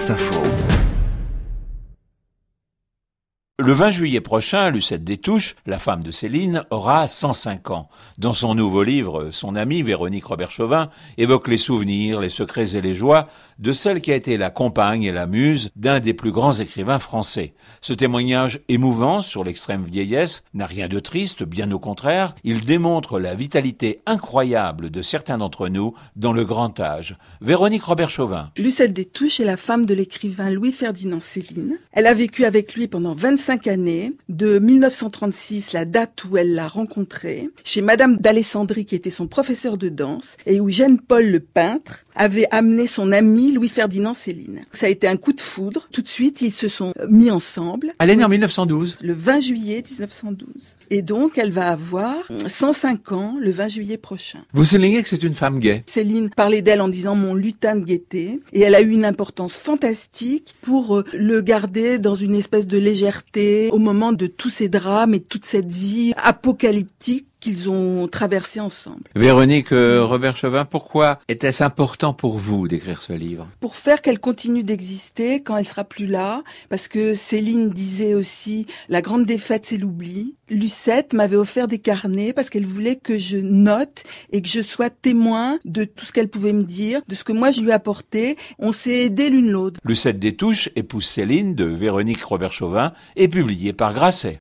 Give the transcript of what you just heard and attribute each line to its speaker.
Speaker 1: Force Le 20 juillet prochain, Lucette Détouche, la femme de Céline, aura 105 ans. Dans son nouveau livre, son amie Véronique Robert-Chauvin évoque les souvenirs, les secrets et les joies de celle qui a été la compagne et la muse d'un des plus grands écrivains français. Ce témoignage émouvant sur l'extrême vieillesse n'a rien de triste, bien au contraire, il démontre la vitalité incroyable de certains d'entre nous dans le grand âge. Véronique Robert-Chauvin.
Speaker 2: Lucette Détouche est la femme de l'écrivain Louis-Ferdinand Céline. Elle a vécu avec lui pendant 25 années, de 1936, la date où elle l'a rencontré, chez Madame d'Alessandri qui était son professeur de danse, et où Jeanne-Paul le peintre avait amené son ami Louis-Ferdinand Céline. Ça a été un coup de foudre. Tout de suite, ils se sont euh, mis ensemble. Elle est née en
Speaker 1: 1912. Le
Speaker 2: 20 juillet 1912. Et donc, elle va avoir 105 euh, ans le 20 juillet prochain.
Speaker 1: Vous soulignez que c'est une femme gay.
Speaker 2: Céline parlait d'elle en disant mon lutin de gaieté. Et elle a eu une importance fantastique pour euh, le garder dans une espèce de légèreté au moment de tous ces drames et toute cette vie apocalyptique qu'ils ont traversé ensemble.
Speaker 1: Véronique euh, Robert Chauvin, pourquoi était-ce important pour
Speaker 2: vous d'écrire ce livre Pour faire qu'elle continue d'exister quand elle sera plus là, parce que Céline disait aussi la grande défaite c'est l'oubli. Lucette m'avait offert des carnets parce qu'elle voulait que je note et que je sois témoin de tout ce qu'elle pouvait me dire, de ce que moi je lui apportais. On s'est aidé l'une l'autre.
Speaker 1: Lucette touches épouse Céline de Véronique Robert Chauvin est publiée par Grasset.